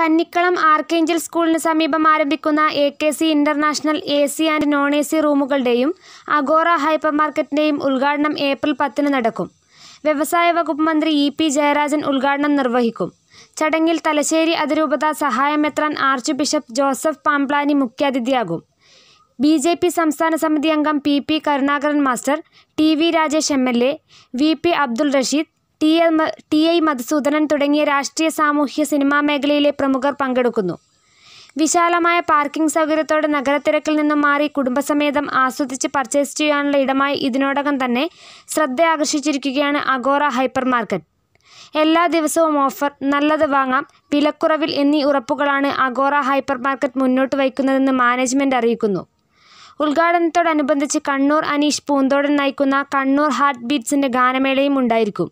കന്നിക്കളം archangel സ്കൂളിന് സമീപം ആരംഭിക്കുന്ന A K C international A C and non A C റൂമുകളുടെയും അഗോറ ഹൈപ്പർ മാർക്കറ്റിൻ്റെയും ഉദ്ഘാടനം ഏപ്രിൽ പത്തിന് നടക്കും വ്യവസായ വകുപ്പ് മന്ത്രി ഇ പി ജയരാജൻ ഉദ്ഘാടനം നിർവഹിക്കും ചടങ്ങിൽ തലശ്ശേരി അതിരൂപത മെത്രാൻ ആർച്ച് ബിഷപ്പ് ജോസഫ് പാംപ്ലാനി മുഖ്യാതിഥിയാകും ബി ജെ പി സംസ്ഥാന സമിതി അംഗം P P Karunakaran master T V Rajesh M L A V P Abdul Rasheed T A T I Madhusudanan തുടങ്ങിയ രാഷ്ട്രീയ സാമൂഹ്യ സിനിമാ മേഖലയിലെ പ്രമുഖർ പങ്കെടുക്കുന്നു വിശാലമായ പാർക്കിംഗ് സൗകര്യത്തോടെ നഗരത്തിരക്കിൽ നിന്നും മാറി കുടുംബസമേതം ആസ്വദിച്ച് പർച്ചേസ് ചെയ്യാനുള്ള ഇടമായി ഇതിനോടകം തന്നെ ശ്രദ്ധയാകർഷിച്ചിരിക്കുകയാണ് അഗോറ ഹൈപ്പർ മാർക്കറ്റ് എല്ലാ ദിവസവും ഓഫർ നല്ലത് വാങ്ങാം വിലക്കുറവിൽ എന്നീ ഉറപ്പുകളാണ് അഗോറ ഹൈപ്പർ മാർക്കറ്റ് മുന്നോട്ട് വയ്ക്കുന്നതെന്ന് മാനേജ്മെൻറ്റ് അറിയിക്കുന്നു ഉദ്ഘാടനത്തോടനുബന്ധിച്ച് കണ്ണൂർ അനീഷ് പൂന്തോടൻ നയിക്കുന്ന കണ്ണൂർ ഹാർട്ട് ബീറ്റ്സിൻ്റെ ഗാനമേളയും ഉണ്ടായിരിക്കും